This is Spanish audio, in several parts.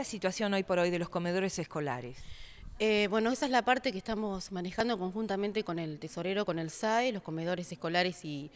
la situación hoy por hoy de los comedores escolares? Eh, bueno, esa es la parte que estamos manejando conjuntamente con el tesorero, con el SAE, los comedores escolares y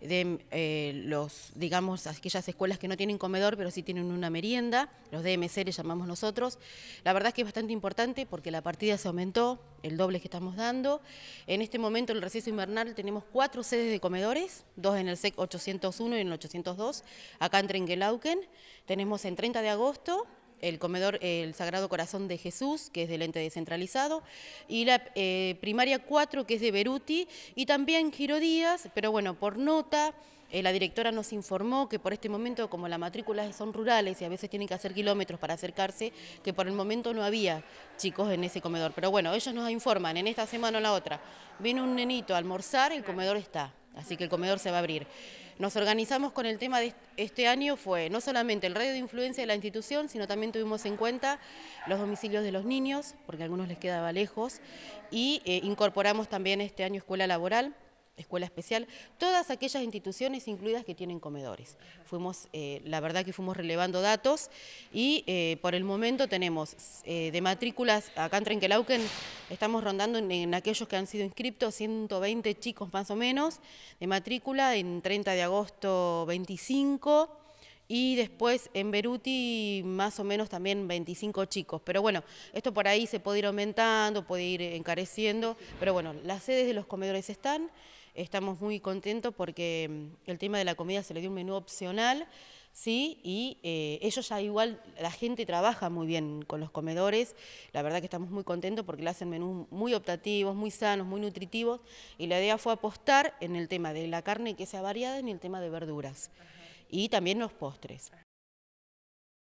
de eh, los, digamos, aquellas escuelas que no tienen comedor, pero sí tienen una merienda, los DMC les llamamos nosotros. La verdad es que es bastante importante porque la partida se aumentó, el doble que estamos dando. En este momento, el receso invernal, tenemos cuatro sedes de comedores, dos en el SEC 801 y en el 802, acá en Trenguelauken. Tenemos en 30 de agosto, el comedor El Sagrado Corazón de Jesús, que es del ente descentralizado, y la eh, primaria 4, que es de Beruti, y también Giro Díaz, pero bueno, por nota, eh, la directora nos informó que por este momento, como las matrículas son rurales y a veces tienen que hacer kilómetros para acercarse, que por el momento no había chicos en ese comedor. Pero bueno, ellos nos informan, en esta semana o la otra, viene un nenito a almorzar, el comedor está, así que el comedor se va a abrir. Nos organizamos con el tema de este año fue no solamente el radio de influencia de la institución, sino también tuvimos en cuenta los domicilios de los niños, porque a algunos les quedaba lejos, y eh, incorporamos también este año escuela laboral escuela especial, todas aquellas instituciones incluidas que tienen comedores. Fuimos, eh, la verdad que fuimos relevando datos y eh, por el momento tenemos eh, de matrículas, acá en Trenquelauquen estamos rondando en, en, aquellos que han sido inscriptos, 120 chicos más o menos de matrícula, en 30 de agosto 25, y después en Beruti más o menos también 25 chicos. Pero bueno, esto por ahí se puede ir aumentando, puede ir encareciendo. Pero bueno, las sedes de los comedores están. Estamos muy contentos porque mm, el tema de la comida se le dio un menú opcional. ¿sí? Y eh, ellos ya igual, la gente trabaja muy bien con los comedores, la verdad que estamos muy contentos porque le hacen menús muy optativos, muy sanos, muy nutritivos, y la idea fue apostar en el tema de la carne que sea variada y en el tema de verduras y también los postres.